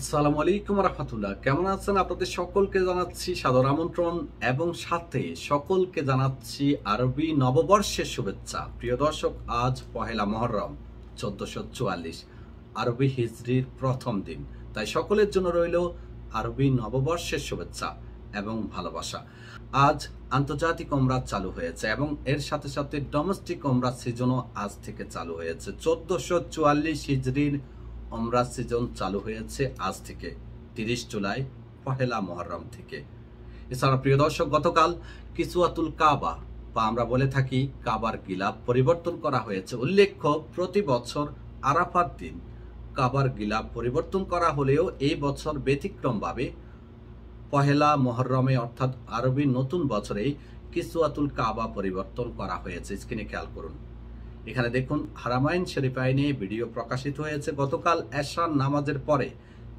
আসসালামু আলাইকুম রহমতুল্লাহ কেমন আছেন আপনাদের সকলকে জানাচ্ছি সাদর আমন্ত্রণ এবং সাথে সকলকে জানাচ্ছি আরবি নববর্ষের শুভেচ্ছা প্রিয় দর্শক আজ পহেলা মহরম চোদ্দশো চুয়াল্লিশ আরবি হিজড়ির প্রথম দিন তাই সকলের জন্য রইল আরবি নববর্ষের শুভেচ্ছা এবং ভালোবাসা আজ আন্তর্জাতিক অমরাত চালু হয়েছে এবং এর সাথে সাথে ডোমেস্টিক অমরাত সিজনও আজ থেকে চালু হয়েছে চোদ্দশো চুয়াল্লিশ হিজড়ির অমরা সিজন চালু হয়েছে আজ থেকে তিরিশ জুলাই পহেলা মহরম থেকে এছাড়া প্রিয় দর্শক গতকাল কিসুয়াতুল কাবা বা আমরা বলে থাকি কাবার গিলাপ পরিবর্তন করা হয়েছে উল্লেখ্য প্রতি বছর আরাফার দিন কাবার গিলাপ পরিবর্তন করা হলেও এই বছর ব্যতিক্রমভাবে পহেলা মহরমে অর্থাৎ আরবি নতুন বছরেই কিসুয়াতুল কাবা পরিবর্তন করা হয়েছে স্ক্রিনে খেয়াল করুন এখানে দেখুন হারামাইন আইনে ভিডিও প্রকাশিত হয়েছে গতকাল এশার নামাজের পরে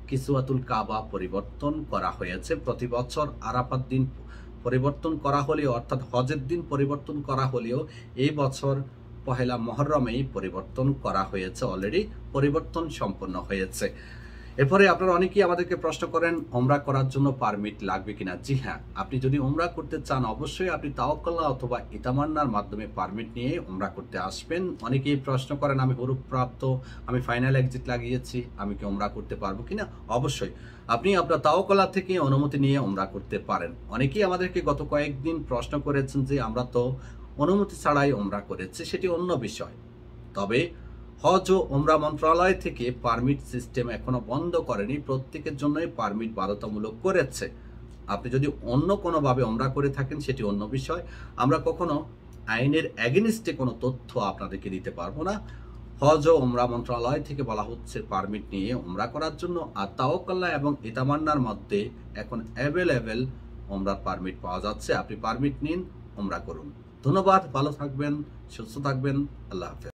কিসুয়াতুল কাবা পরিবর্তন করা হয়েছে প্রতি বছর আরাফাত দিন পরিবর্তন করা হলেও অর্থাৎ হজের দিন পরিবর্তন করা হলেও এই বছর পহেলা মহরমেই পরিবর্তন করা হয়েছে অলরেডি পরিবর্তন সম্পন্ন হয়েছে এরপরে আপনারা অনেকেই আমাদেরকে প্রশ্ন করেন ওমরা করার জন্য পারমিট লাগবে কিনা জি হ্যাঁ আপনি যদি ওমরা করতে চান অবশ্যই আপনি তাওকাল্লা অথবা ইতামান্নার মাধ্যমে পারমিট নিয়ে ওমরা করতে আসবেন অনেকেই প্রশ্ন করেন আমি হরুপ প্রাপ্ত আমি ফাইনাল এক্সিট লাগিয়েছি আমি কি ওমরা করতে পারবো কিনা অবশ্যই আপনি আপনার তাওকলা থেকে অনুমতি নিয়ে ওমরা করতে পারেন অনেকেই আমাদেরকে গত কয়েকদিন প্রশ্ন করেছেন যে আমরা তো অনুমতি ছাড়াই ওমরা করেছি সেটি অন্য বিষয় তবে হজ ও ওমরা মন্ত্রণালয় থেকে পারমিট সিস্টেম এখনো বন্ধ করেনি প্রত্যেকের জন্যই পারমিট বাধ্যতামূলক করেছে আপনি যদি অন্য কোনোভাবে ওমরা করে থাকেন সেটি অন্য বিষয় আমরা কখনো আইনের অ্যাগেনিস্টে কোনো তথ্য আপনাদেরকে দিতে পারবো না হজ ও ওমরা মন্ত্রণালয় থেকে বলা হচ্ছে পারমিট নিয়ে ওমরা করার জন্য আর তাওকাল্লা এবং ইতামান্নার মধ্যে এখন অ্যাভেলেবেল ওমরার পারমিট পাওয়া যাচ্ছে আপনি পারমিট নিন ওমরা করুন ধন্যবাদ ভালো থাকবেন সুস্থ থাকবেন আল্লাহ হাফেজ